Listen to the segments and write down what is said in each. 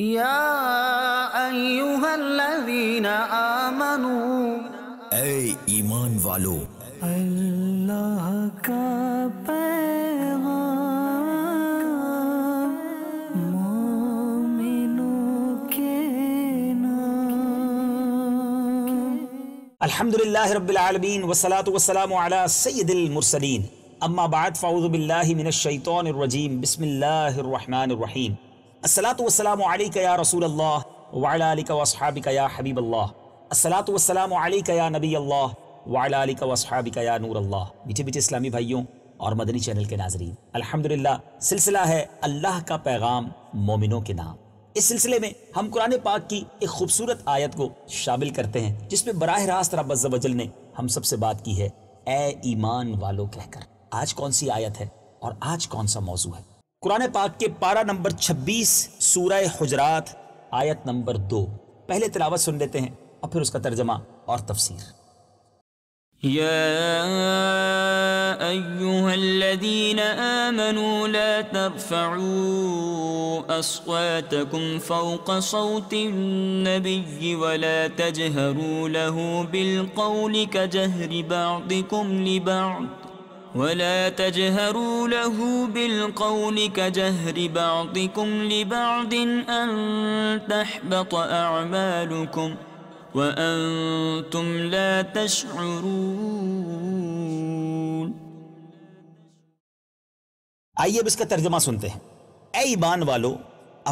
या अय्युहल्लज़ीना आमनू ए ईमान वालों अल्लाह का अलहमदिल्ला रबालमीन वसलात वसलाम सैदिलमरसलिन अम्मा बाद फ़ाउज़बिल्लिमिनशैतरजीम बसमिल्लर रहीम असलातम या रसूल अल्लाह वालिक वसहाबिक या हबीब अल्लाह असलातम या नबी अल्लाह वालिक वसहाबिक या नूर अल्लाह मीठे मीठे इस्लामी भाइयों और मदनी चैनल के नाजरीन अल्हम्दुलिल्लाह सिलसिला है अल्लाह का पैगाम मोमिनों के नाम इस सिलसिले में हम कुरान पाक की एक खूबसूरत आयत को शामिल करते हैं जिसमें बरह रास्त रबल ने हम सबसे बात की है ए ईमान वालों कहकर आज कौन सी आयत है और आज कौन सा मौजू है कुरान पाक के पारा नंबर 26 सूरह हजरात आयत नंबर दो पहले तिलावत सुन लेते हैं और फिर उसका तर्जमा और तफसीर يا أيها الذين آمنوا لا ترفعوا أصواتكم فوق صوت النبي ولا تجهروا له بالقول كجهر بعضكم لبعض ولا تجهروا له بالقول كجهر بعضكم لبعض أن تحبط أعمالكم وأنتم لا تشعرون आइए अब इसका तर्जमा सुनते हैं ए ईमान वालो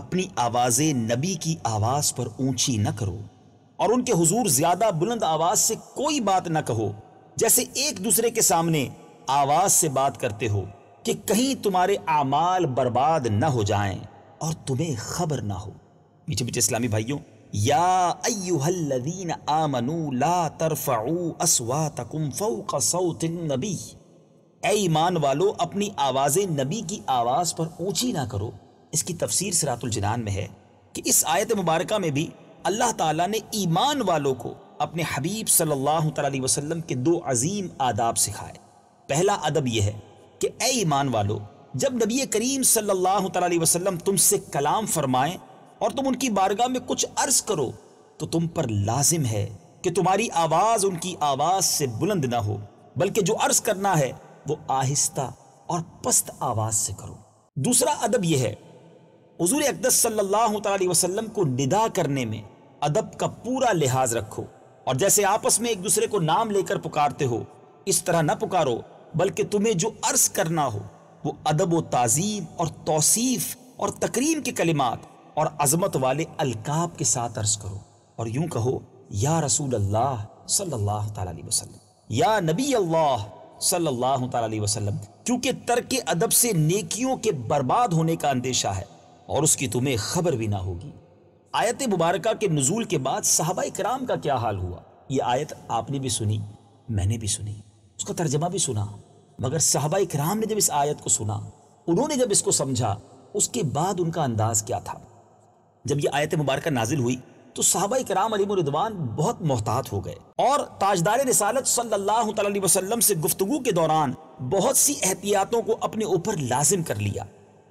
अपनी आवाज़ नबी की आवाज़ पर ऊंची न करो और उनके हुजूर ज़्यादा बुलंद आवाज़ से कोई बात न कहो जैसे एक दूसरे के सामने आवाज से बात करते हो कि कहीं तुम्हारे आमाल बर्बाद न हो जाएं और तुम्हें खबर ना हो मीठे मीठे इस्लामी भाइयों ईमान वालो अपनी आवाज़ें नबी की आवाज़ पर ऊंची ना करो इसकी तफसीर सरातुल जिनान में है कि इस आयत मुबारक में भी अल्लाह ताला ने ईमान वालों को अपने हबीब सल्लल्लाहु अलैहि वसल्लम के दो अजीम आदाब सिखाए पहला अदब यह है कि ए ईमान वालो जब नबी करीम सल्लल्लाहु अलैहि वसल्लम तुमसे कलाम फरमाएं और तुम उनकी बारगाह में कुछ अर्ज करो तो तुम पर लाजिम है कि तुम्हारी आवाज़ उनकी आवाज़ से बुलंद ना हो बल्कि जो अर्ज करना है वो आहिस्ता और पस्त आवाज़ से करो दूसरा अदब यह है हजूर अकदस सल्लल्लाहु अलैहि वसल्लम को निदा करने में अदब का पूरा लिहाज रखो और जैसे आपस में एक दूसरे को नाम लेकर पुकारते हो इस तरह ना पुकारो बल्कि तुम्हें जो अर्ज करना हो वो अदब व तज़ीम और तोसीफ़ और तकरीम के कलिमात और अजमत वाले अलकाब के साथ अर्ज करो और यूं कहो या रसूल अल्लाह सल्लल्लाहु अलैहि वसल्लम या नबी अल्लाह सल्लल्लाहु अलैहि वसल्लम क्योंकि तर्क अदब से नेकियों के बर्बाद होने का अंदेशा है और उसकी तुम्हें खबर भी ना होगी आयत मुबारक के नजूल के बाद साहबा कराम का क्या हाल हुआ ये आयत आपने भी सुनी मैंने भी सुनी उसका तर्जमा भी सुना मगर साहबा इकराम ने जब इस आयत को सुना उन्होंने जब इसको समझा उसके बाद उनका अंदाज क्या था जब यह आयत मुबारक नाजिल हुई तो साहबा कराम अलीमरिदवान बहुत मोहतात हो गए और ताजदार रिसालत सल्लल्लाहु अलैहि वसल्लम से गुफ्तगु के दौरान बहुत सी एहतियातों को अपने ऊपर लाजिम कर लिया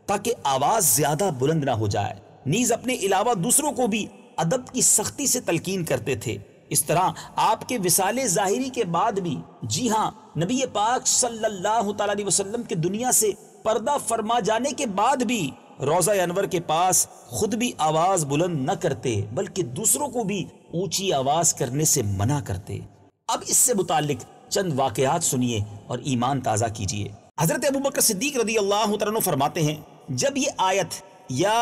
ताकि आवाज़ ज़्यादा बुलंद ना हो जाए नीज अपने अलावा दूसरों को भी अदब की सख्ती से तलकीन करते थे इस तरह आपके विसाले ज़ाहिरी के बाद भी जी हाँ नबी पाक सल्लल्लाहु अलैहि वसल्लम के दुनिया से पर्दा फरमा जाने के बाद भी रोज़ा अनवर के पास खुद भी आवाज़ बुलंद न करते बल्कि दूसरों को भी ऊंची आवाज़ करने से मना करते अब इससे मुतालिक चंद वाकयात सुनिए और ईमान ताज़ा कीजिए हज़रत अबू बकर सिद्दीक रदी अल्लाह तन फरमाते हैं जब ये आयत या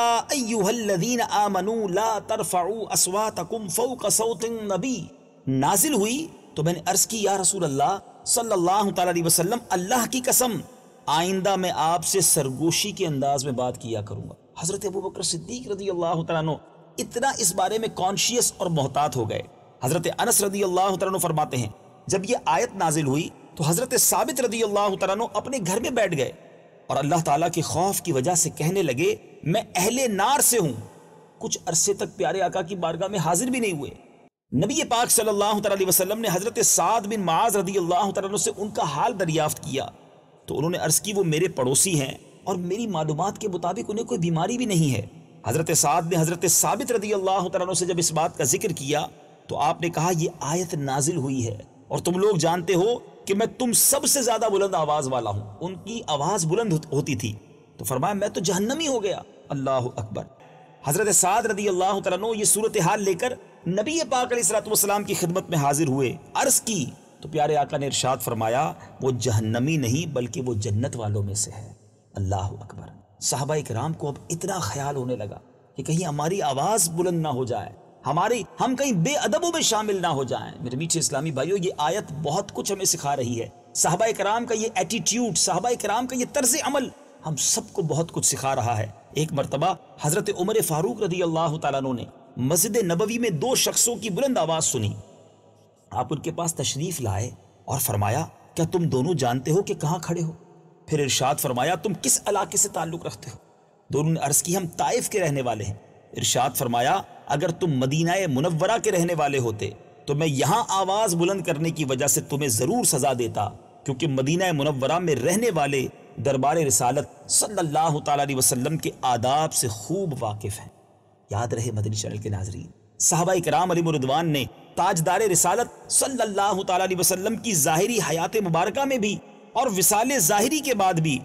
नाजिल हुई तो मैंने अर्ज़ की या रसूल अल्लाह सल्लल्लाहु अलैहि वसल्लम अल्लाह की कसम आइंदा मैं आपसे सरगोशी के अंदाज में बात किया करूँगा हज़रत अबू बकर सिद्दीक रदी अल्लाह तु इतना इस बारे में कॉन्शियस और मोहतात हो गए हज़रत अनस रदी अल्लाह तु फरमाते हैं जब यह आयत नाजिल हुई तो हज़रत साबित रदी अल्लाह तु अपने घर में बैठ गए और अल्लाह ताला के खौफ की वजह से कहने लगे मैं अहले नार से हूं कुछ अरसे तक प्यारे आका की बारगाह में हाजिर भी नहीं हुए नबी पाक सल्लल्लाहु अलैहि वसल्लम ने हज़रत साद बिन माज रदी अल्लाह तु से उनका हाल दरियाफ्त किया तो उन्होंने अर्ज़ की वो मेरे पड़ोसी हैं और मेरी मालूम के मुताबिक उन्हें कोई बीमारी भी नहीं है हज़रत साद ने हज़रत साबित रदी अल्लाह तु से जब इस बात का जिक्र किया तो आपने कहा यह आयत नाजिल हुई है और तुम लोग जानते हो कि मैं तुम सबसे ज़्यादा बुलंद आवाज़ वाला हूँ उनकी आवाज़ बुलंद होती थी तो फरमाया मैं तो जहनमी हो गया अल्लाह अकबर हज़रत साद रदी अल्लाह तु ये सूरत हाल लेकर नबी पाक सलाम की खिदमत में हाजिर हुए अर्ज़ की तो प्यारे आका ने इरशाद फरमाया वो जहन्नमी नहीं बल्कि वो जन्नत वालों में से है अल्लाह अकबर साहबा कराम को अब इतना ख्याल होने लगा कि कहीं हमारी आवाज़ बुलंद ना हो जाए हमारी हम कहीं बेअदबों में शामिल ना हो जाएं मेरे मीठे इस्लामी भाइयों ये आयत बहुत कुछ हमें सिखा रही है साहबा कराम का ये एटीट्यूड साहबा कराम का ये तर्ज अमल हम सबको बहुत कुछ सिखा रहा है एक मरतबा हज़रत उमर फारूक रदी अल्लाह तुमने मस्जिद नबवी में दो शख्सों की बुलंद आवाज़ सुनी आप उनके पास तशरीफ़ लाए और फरमाया क्या तुम दोनों जानते हो कि कहाँ खड़े हो फिर इर्शाद फरमाया तुम किस इलाके से ताल्लुक़ रखते हो दोनों ने अर्ज़ की हम ताइफ के रहने वाले हैं इर्शाद फरमाया अगर तुम मदीना मुनवरा के रहने वाले होते तो मैं यहाँ आवाज़ बुलंद करने की वजह से तुम्हें ज़रूर सज़ा देता क्योंकि मदीना मुनवरा में रहने वाले दरबार रसालत सल्लल्लाहु अलैहि वसल्लम के आदाब से खूब वाकिफ़ हैं याद रहे मदनी चैनल के नाजरीन साहबा कराम अली मुरुदवान ने ताजदार रिसालत सल्लल्लाहु अलैहि वसल्लम की जाहिरी हयात मुबारक में भी और विसाल जाहिरी के बाद भी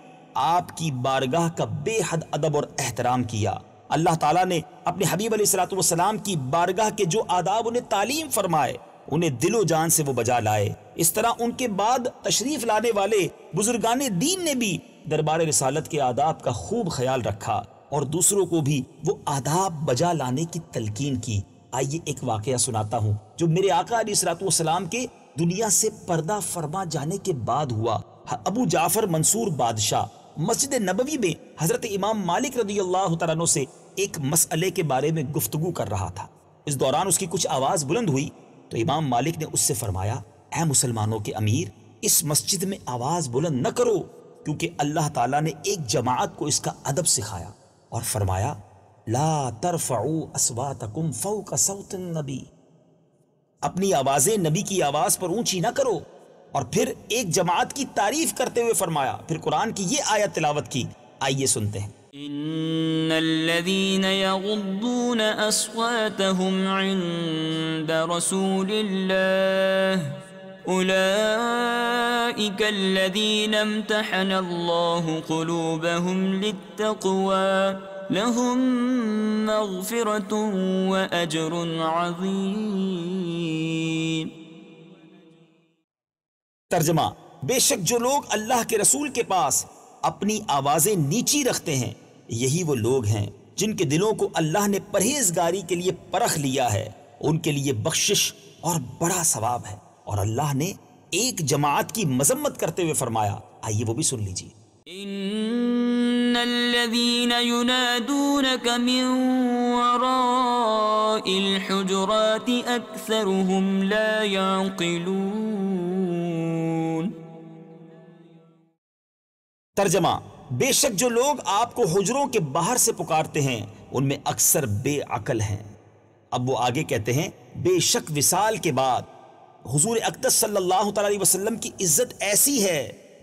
आपकी बारगाह का बेहद अदब और एहतराम किया अल्लाह ताला ने अपने हबीब सलाम की बारगाह के जो आदाब उन्हें तालीम फरमाए उन्हें दिलो जान से वो बजा लाए इस तरह उनके बाद तशरीफ लाने वाले बुजुर्गान दीन ने भी दरबार रसालत के आदाब का खूब ख्याल रखा और दूसरों को भी वो आदाब बजा लाने की तलकीन की आइए एक वाक़ सुनाता हूँ जो मेरे आका अली सलाम के दुनिया से पर्दा फरमा जाने के बाद हुआ अबू जाफर मंसूर बादशाह मस्जिद नबवी में हजरत इमाम मालिक रजी अल्लाह तु से एक मसले के बारे में गुफ्तगु कर रहा था इस दौरान उसकी कुछ आवाज़ बुलंद हुई तो इमाम मालिक ने उससे फरमाया ऐ मुसलमानों के अमीर इस मस्जिद में आवाज़ बुलंद न करो क्योंकि अल्लाह ताला ने एक जमात को इसका अदब सिखाया और फरमाया ला तरफ़ाऊ असवातकुम का सऊत नबी अपनी आवाज़ें नबी की आवाज़ पर ऊंची ना करो और फिर एक जमात की तारीफ करते हुए फरमाया फिर कुरान की ये आयत तिलावत की आइए सुनते हैं ان الذين يغضون اصواتهم عند رسول الله أولئك الذين امتحن الله قلوبهم للتقوى لهم مغفرة وأجر عظيم तर्जमा बेशक जो लोग अल्लाह के रसूल के पास अपनी आवाज़ें नीची रखते हैं यही वो लोग हैं जिनके दिलों को अल्लाह ने परहेजगारी के लिए परख लिया है उनके लिए बख्शिश और बड़ा सवाब है और अल्लाह ने एक जमात की मजम्मत करते हुए फरमाया आइए वो भी सुन लीजिए तर्जमा बेशक जो लोग आपको हुजरों के बाहर से पुकारते हैं उनमें अक्सर बेअकल हैं अब वो आगे कहते हैं बेशक विसाल के बाद हुजूर अकदस सल्लल्लाहु अलैहि वसल्लम की इज्जत ऐसी है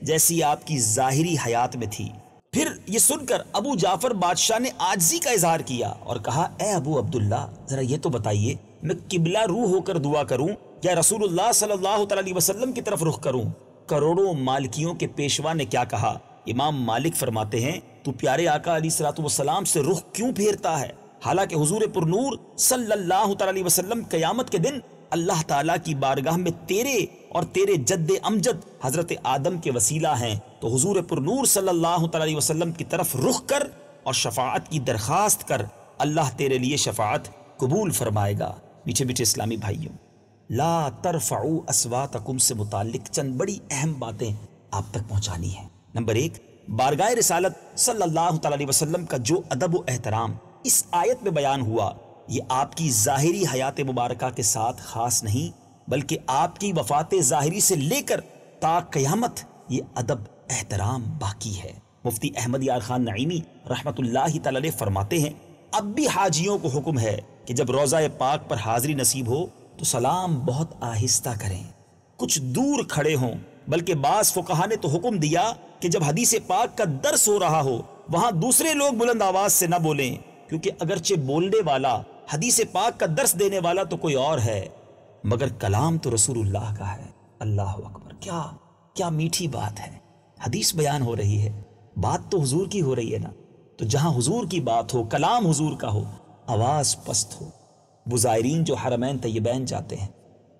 जैसी आपकी ज़ाहरी हयात में थी फिर ये सुनकर अबू जाफर बादशाह ने आजजी का इजहार किया और कहा ए अबू अब्दुल्ला ज़रा ये तो बताइए मैं किबला रू होकर दुआ करूं या रसूलुल्लाह सल्लल्लाहु अलैहि वसल्लम की तरफ रुख करूं करोड़ों मालिकियों के पेशवा ने क्या कहा इमाम मालिक फरमाते हैं तो प्यारे आका अली सलाम से रुख क्यों फेरता है हालांकि हुजूर पुरनूर सल्लल्लाहु अलैहि वसल्लम कयामत के दिन अल्लाह ताला की बारगाह में तेरे और तेरे जद्द अमजद हज़रत आदम के वसीला हैं तो हजूर पुरनूर सल्लल्लाहु अलैहि वसल्लम की तरफ रुख कर और शफात की दरख्वास्त कर अल्लाह तेरे लिए शफात कबूल फरमाएगा मीठे मीठे इस्लामी भाइयों ला तरफ़ाऊ असवात से मुतक चंद बड़ी अहम बातें आप तक पहुँचानी है नंबर एक बारगाह रसालत सल्लल्लाहु अलैहि वसल्लम का जो अदब व एहतराम इस आयत में बयान हुआ ये आपकी ज़ाहरी हयात मुबारक के साथ ख़ास नहीं बल्कि आपकी वफात ज़ाहरी से लेकर ताकयामत ये अदब एहतराम बाकी है मुफ्ती अहमद यार खान नईमी रहमत फरमाते हैं अब भी हाजियों को हुक्म है कि जब रोज़ा पाक पर हाजिरी नसीब हो तो सलाम बहुत आहिस्ता करें कुछ दूर खड़े हों बल्कि बास फुकहा ने तो हुक्म दिया कि जब हदीस पाक का दर्स हो रहा हो वहाँ दूसरे लोग बुलंद आवाज़ से न बोलें क्योंकि अगरचे बोलने वाला हदीस पाक का दर्श देने वाला तो कोई और है मगर कलाम तो रसूलुल्लाह का है अल्लाह अकबर क्या क्या मीठी बात है हदीस बयान हो रही है बात तो हुजूर की हो रही है ना तो जहां हुजूर की बात हो कलाम हुजूर का हो आवाज़ पस्त हो बुज़ायरीन जो हरमैन तयबैन जाते हैं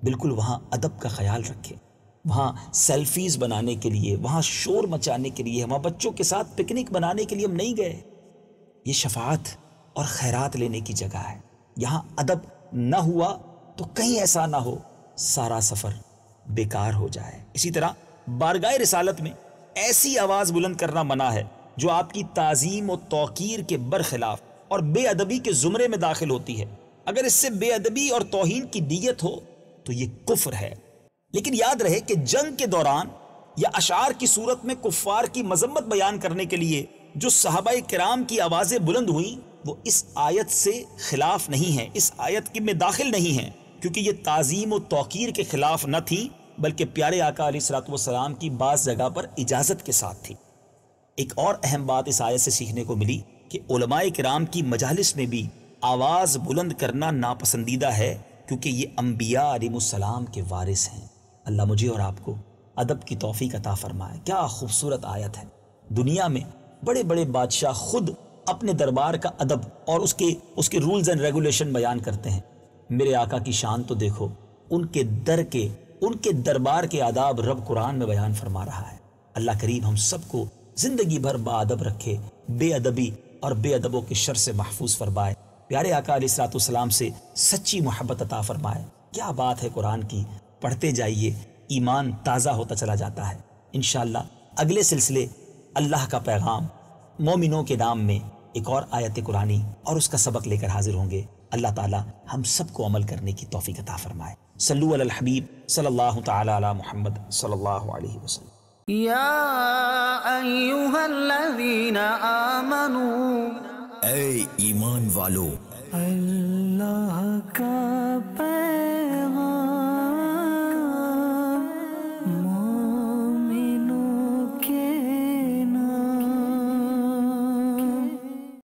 बिल्कुल वहां अदब का ख्याल रखे वहाँ सेल्फीज़ बनाने के लिए वहाँ शोर मचाने के लिए वहाँ बच्चों के साथ पिकनिक बनाने के लिए हम नहीं गए ये शफात और खैरात लेने की जगह है यहां अदब न हुआ तो कहीं ऐसा ना हो सारा सफ़र बेकार हो जाए इसी तरह बारगाह रिसालत में ऐसी आवाज़ बुलंद करना मना है जो आपकी ताज़ीम और तोकीर के बरखिलाफ और बेअदबी के ज़ुमरे में दाखिल होती है अगर इससे बेअदबी और तोहन की नीयत हो तो ये कुफर है लेकिन याद रहे कि जंग के दौरान या अशार की सूरत में कुफ़ार की मजम्मत बयान करने के लिए जो साहबा कराम की आवाज़ें बुलंद हुई वो इस आयत से खिलाफ नहीं है इस आयत के में दाखिल नहीं है क्योंकि ये ताज़ीम व तोकीर के ख़िलाफ़ न थी बल्कि प्यारे आका अली सलाम की बास जगह पर इजाज़त के साथ थी एक और अहम बात इस आयत से सीखने को मिली कि कराम की मजालस में भी आवाज़ बुलंद करना नापसंदीदा है क्योंकि ये अम्बिया सलाम के वारिस हैं अल्लाह मुझे और आपको अदब की तोहफी अता फ़रमाए क्या खूबसूरत आयत है दुनिया में बड़े बड़े बादशाह खुद अपने दरबार का अदब और उसके उसके रूल्स एंड रेगुलेशन बयान करते हैं मेरे आका की शान तो देखो उनके दर के उनके दरबार के आदाब रब कुरान में बयान फरमा रहा है अल्लाह करीब हम सबको जिंदगी भर बादब रखे बेअदबी और बेअदबों के शर से महफूज फरमाए प्यारे आका सलाम से सच्ची मोहब्बत अता फरमाए क्या बात है कुरान की पढ़ते जाइए ईमान ताज़ा होता चला जाता है इन अगले सिलसिले अल्लाह का पैगाम मोमिनों के नाम में एक और आयत कुरानी और उसका सबक लेकर हाजिर होंगे अल्लाह ताला हम सबको अमल करने की तोफ़ी अता फरमाए सल्लू अल हबीब सल्लल्लाहु ताला अला मोहम्मद सल्लल्लाहु अलैहि वसल्लम या अय्युहल्लज़ीना आमनू ए ईमान वालों अल्लाह का